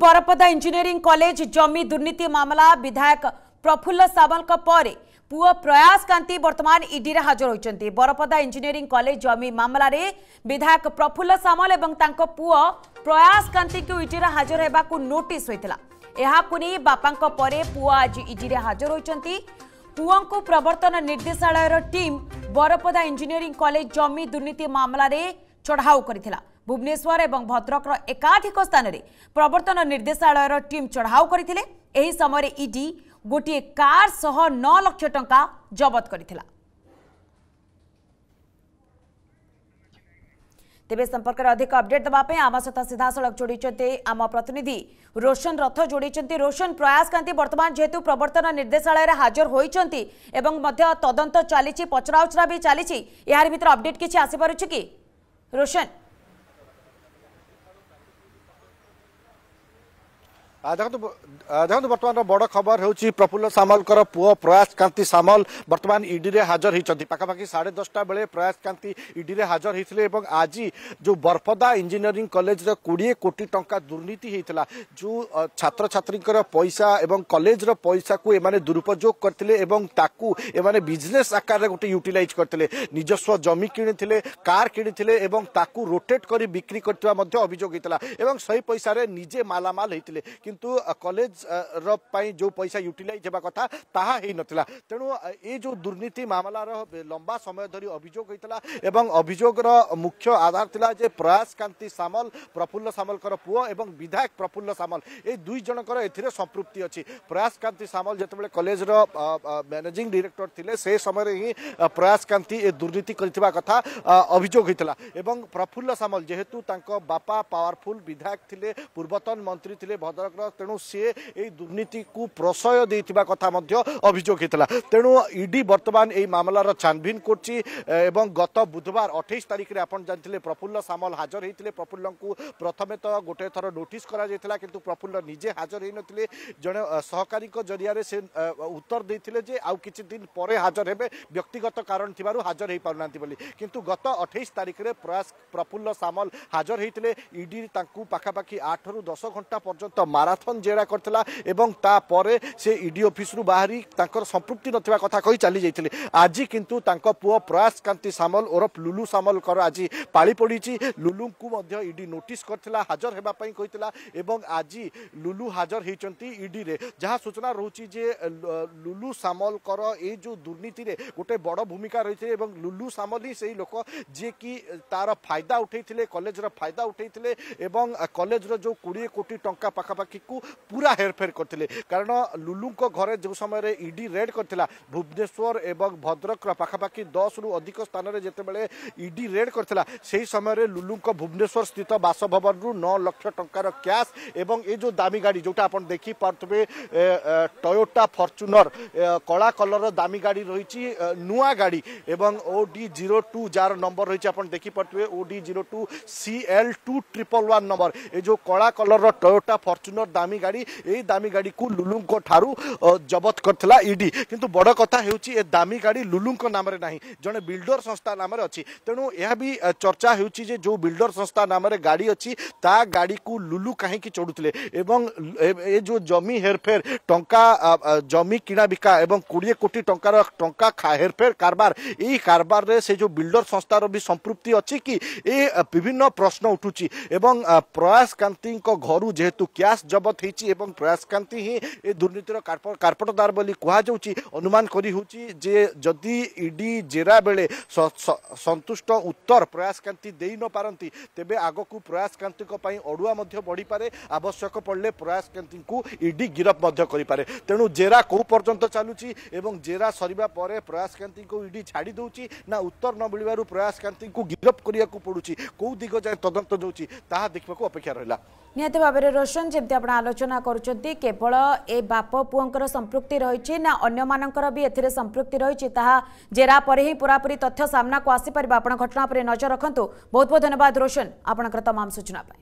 बरपदा engineering college जमि दुर्नीति मामला विधायक प्रफुल्ल साललको पुओ प्रयास प्रया वर्तमान ईडी हाजर होती बरपदा इन्जिनयरिङ कलेज जमि ममल विधायक प्रफुल्ल सामल पुओ प्रयास पू को ईडी हाजर होगा नोटिस बापा पर आज ईडी हाजर पुओ को प्रवर्तन टीम बरपदा इंजीनियरिंग कलेज जमि दुर्नीति चढ़ाऊ चढाउ ভুবনেশ্বর এবং ভদ্রকর একাধিক স্থানের প্রবর্তন নির্দেশালয়ের টিম চড়াও করে এই সময় ইডি গোটিয়ে কার সহ ন লক্ষ টঙ্কা জবত করে তেবে সম্পর্কের অধিক অপডেট দেওয়া আম সহ সিধাসলখ যোড়ি আম প্রতিনিধি রোশন রথ যোড়ি রোশন প্রয়াসকান্তি বর্তমান যেহেতু প্রবর্তন নির্দেশালয়ের হাজর হয়েছেন এবং তদন্ত চালছে পচরাউচরা বি চালছে এর ভিতরে অপডেট কিছু আসিপারুছি কি রোশন দেখুন বর্তমান বড় খবর হচ্ছে প্রফুল্ল সামলকর পুয় প্রয়াস কান্তি সামল বর্তমান ইডিরে হাজর হয়েছেন পাখাপাখি সাড়ে দশটা বেড়ে প্রয়াস কান্তি ইডিরে হাজর হয়েছিল এবং আজ যে বরফদা ইঞ্জিনিয়রিং কলেজের কোড়িয়ে কোটি টঙ্কা দুর্নীতি হয়েছিল যে ছাত্রছাত্রীঙ্কর পয়সা এবং কলেজর পয়সাকু এমানে দুরুপযোগ করলে এবং তাকু এমানে বিজনেস আকারে গোটে ইউটিলাইজ করলে নিজস্ব জমি কিণিলে কার কিণিলে এবং তাকু রোটেট করে বিক্রি করতে অভিযোগ হয়েছিল এবং সেই পয়সার নিজে মালামাল হয়েছিল କିନ୍ତୁ କଲେଜର ପାଇଁ ଯେଉଁ ପଇସା ୟୁଟିଲାଇଜ୍ ହେବା କଥା ତାହା ହୋଇନଥିଲା ତେଣୁ ଏ ଯେଉଁ ଦୁର୍ନୀତି ମାମଲାର ଲମ୍ବା ସମୟ ଧରି ଅଭିଯୋଗ ହୋଇଥିଲା ଏବଂ ଅଭିଯୋଗର ମୁଖ୍ୟ ଆଧାର ଥିଲା ଯେ ପ୍ରୟାସ କାନ୍ତି ସାମଲ ପ୍ରଫୁଲ୍ଲ ସାମଲଙ୍କର ପୁଅ ଏବଂ ବିଧାୟକ ପ୍ରଫୁଲ୍ଲ ସାମଲ ଏ ଦୁଇ ଜଣଙ୍କର ଏଥିରେ ସମ୍ପୃକ୍ତି ଅଛି ପ୍ରୟାସ କାନ୍ତି ସାମଲ ଯେତେବେଳେ କଲେଜର ମ୍ୟାନେଜିଂ ଡିରେକ୍ଟର ଥିଲେ ସେ ସମୟରେ ହିଁ ପ୍ରୟାସ କାନ୍ତି ଏ ଦୁର୍ନୀତି କରିଥିବା କଥା ଅଭିଯୋଗ ହୋଇଥିଲା ଏବଂ ପ୍ରଫୁଲ୍ଲ ସାମଲ ଯେହେତୁ ତାଙ୍କ ବାପା ପାୱାରଫୁଲ୍ ବିଧାୟକ ଥିଲେ ପୂର୍ବତନ ମନ୍ତ୍ରୀ ଥିଲେ ଭଦ୍ରକର ତେଣୁ ସିଏ ଏଇ ଦୁର୍ନୀତିକୁ ପ୍ରଶୟ ଦେଇଥିବା କଥା ମଧ୍ୟ ଅଭିଯୋଗ ହୋଇଥିଲା ତେଣୁ ଇଡି ବର୍ତ୍ତମାନ ଏହି ମାମଲାର ଛାନଭିନ୍ କରୁଛି ଏବଂ ଗତ ବୁଧବାର ଅଠେଇଶ ତାରିଖରେ ଆପଣ ଜାଣିଥିଲେ ପ୍ରଫୁଲ୍ଲ ସାମଲ ହାଜର ହୋଇଥିଲେ ପ୍ରଫୁଲ୍ଲଙ୍କୁ ପ୍ରଥମେ ତ ଗୋଟିଏ ଥର ନୋଟିସ୍ କରାଯାଇଥିଲା କିନ୍ତୁ ପ୍ରଫୁଲ୍ଲ ନିଜେ ହାଜର ହୋଇନଥିଲେ ଜଣେ ସହକାରୀଙ୍କ ଜରିଆରେ ସେ ଉତ୍ତର ଦେଇଥିଲେ ଯେ ଆଉ କିଛି ଦିନ ପରେ ହାଜର ହେବେ ବ୍ୟକ୍ତିଗତ କାରଣ ଥିବାରୁ ହାଜର ହୋଇପାରୁନାହାନ୍ତି ବୋଲି କିନ୍ତୁ ଗତ ଅଠେଇଶ ତାରିଖରେ ପ୍ରୟାସ ପ୍ରଫୁଲ୍ଲ ସାମଲ ହାଜର ହୋଇଥିଲେ ଇଡି ତାଙ୍କୁ ପାଖାପାଖି ଆଠରୁ ଦଶ ଘଣ୍ଟା ପର୍ଯ୍ୟନ୍ତ ମାରା ମାରାଥନ ଜେରା କରିଥିଲା ଏବଂ ତାପରେ ସେ ଇ ଡି ଅଫିସରୁ ବାହାରି ତାଙ୍କର ସମ୍ପୃକ୍ତି ନଥିବା କଥା କହି ଚାଲିଯାଇଥିଲେ ଆଜି କିନ୍ତୁ ତାଙ୍କ ପୁଅ ପ୍ରୟାସ କାନ୍ତି ସାମଲ ଓରଫ ଲୁଲୁ ସାମଲଙ୍କର ଆଜି ପାଳି ପଡ଼ିଛି ଲୁଲୁଙ୍କୁ ମଧ୍ୟ ଇ ଡି ନୋଟିସ୍ କରିଥିଲା ହାଜର ହେବା ପାଇଁ କହିଥିଲା ଏବଂ ଆଜି ଲୁଲୁ ହାଜର ହୋଇଛନ୍ତି ଇଡିରେ ଯାହା ସୂଚନା ରହୁଛି ଯେ ଲୁଲୁ ସାମଲଙ୍କର ଏଇ ଯେଉଁ ଦୁର୍ନୀତିରେ ଗୋଟେ ବଡ଼ ଭୂମିକା ରହିଥିଲେ ଏବଂ ଲୁଲୁ ସାମଲ ହିଁ ସେଇ ଲୋକ ଯିଏକି ତାର ଫାଇଦା ଉଠାଇଥିଲେ କଲେଜର ଫାଇଦା ଉଠାଇଥିଲେ ଏବଂ କଲେଜର ଯେଉଁ କୋଡ଼ିଏ କୋଟି ଟଙ୍କା ପାଖାପାଖି କୁ ପୁରା ହେରଫେର କରିଥିଲେ କାରଣ ଲୁଲୁଙ୍କ ଘରେ ଯେଉଁ ସମୟରେ ଇଡି ରେଡ୍ କରିଥିଲା ଭୁବନେଶ୍ୱର ଏବଂ ଭଦ୍ରକର ପାଖାପାଖି ଦଶରୁ ଅଧିକ ସ୍ଥାନରେ ଯେତେବେଳେ ଇଡି ରେଡ୍ କରିଥିଲା ସେହି ସମୟରେ ଲୁଲୁଙ୍କ ଭୁବନେଶ୍ୱର ସ୍ଥିତ ବାସଭବନରୁ ନଅ ଲକ୍ଷ ଟଙ୍କାର କ୍ୟାସ୍ ଏବଂ ଏ ଯେଉଁ ଦାମୀ ଗାଡ଼ି ଯେଉଁଟା ଆପଣ ଦେଖିପାରୁଥିବେ ଟୟୋଟା ଫର୍ଚୁନର କଳା କଲର୍ର ଦାମୀ ଗାଡ଼ି ରହିଛି ନୂଆ ଗାଡ଼ି ଏବଂ ଓ ଡି ଜିରୋ ଟୁ ଯାହାର ନମ୍ବର ରହିଛି ଆପଣ ଦେଖିପାରୁଥିବେ O D zero two C L two triple one number ଏ ଯେଉଁ କଳା କଲର୍ର ଟୟୋଟା ଫର୍ଚୁନର दामी गाड़ी ये दामी गाड़ी को लुलु ठार् जबत करता इडी किंतु बड़ कथा हूँ दामी गाड़ी लुलु नाम जड़े बिल्डर संस्था नाम अच्छी तेणु यह भी चर्चा हो जो बिल्डर संस्था नाम गाड़ी अच्छी ता गाड़ी को लुलु कहीं चढ़ुते जो जमी हेरफेर टा जमी किणा बिका एवं कोड़े कोटी टकर टा हेरफेर कारबार यही कारबार से जो बिल्डर संस्थार भी संपुक्ति अच्छी विभिन्न प्रश्न उठू प्रयासकांति घर जेहेतु क्या ଜବତ ହେଇଛି ଏବଂ ପ୍ରୟାସକାନ୍ତି ହିଁ ଏ ଦୁର୍ନୀତିର କାର୍ପଟଦାର ବୋଲି କୁହାଯାଉଛି ଅନୁମାନ କରିହେଉଛି ଯେ ଯଦି ଇଡି ଜେରା ବେଳେ ସନ୍ତୁଷ୍ଟ ଉତ୍ତର ପ୍ରୟାସକାନ୍ତି ଦେଇ ନ ପାରନ୍ତି ତେବେ ଆଗକୁ ପ୍ରୟାସକାନ୍ତିଙ୍କ ପାଇଁ ଅଡ଼ୁଆ ମଧ୍ୟ ବଢ଼ିପାରେ ଆବଶ୍ୟକ ପଡ଼ିଲେ ପ୍ରୟାସକାନ୍ତିଙ୍କୁ ଇଡି ଗିରଫ ମଧ୍ୟ କରିପାରେ ତେଣୁ ଜେରା କେଉଁ ପର୍ଯ୍ୟନ୍ତ ଚାଲୁଛି ଏବଂ ଜେରା ସରିବା ପରେ ପ୍ରୟାସକାନ୍ତିଙ୍କୁ ଇଡି ଛାଡ଼ି ଦେଉଛି ନା ଉତ୍ତର ନ ମିଳିବାରୁ ପ୍ରୟାସକାନ୍ତିଙ୍କୁ ଗିରଫ କରିବାକୁ ପଡ଼ୁଛି କେଉଁ ଦିଗ ଯାଏଁ ତଦନ୍ତ ଦେଉଛି ତାହା ଦେଖିବାକୁ ଅପେକ୍ଷା ରହିଲା ନିହାତି ଭାବରେ ରୋଶନ ଯେମିତି ଆପଣ ଆଲୋଚନା କରୁଛନ୍ତି କେବଳ ଏ ବାପ ପୁଅଙ୍କର ସମ୍ପୃକ୍ତି ରହିଛି ନା ଅନ୍ୟମାନଙ୍କର ବି ଏଥିରେ ସମ୍ପୃକ୍ତି ରହିଛି ତାହା ଜେରା ପରେ ହିଁ ପୁରାପୁରି ତଥ୍ୟ ସାମ୍ନାକୁ ଆସିପାରିବ ଆପଣ ଘଟଣା ଉପରେ ନଜର ରଖନ୍ତୁ ବହୁତ ବହୁତ ଧନ୍ୟବାଦ ରୋଶନ ଆପଣଙ୍କର ତମାମ ସୂଚନା ପାଇଁ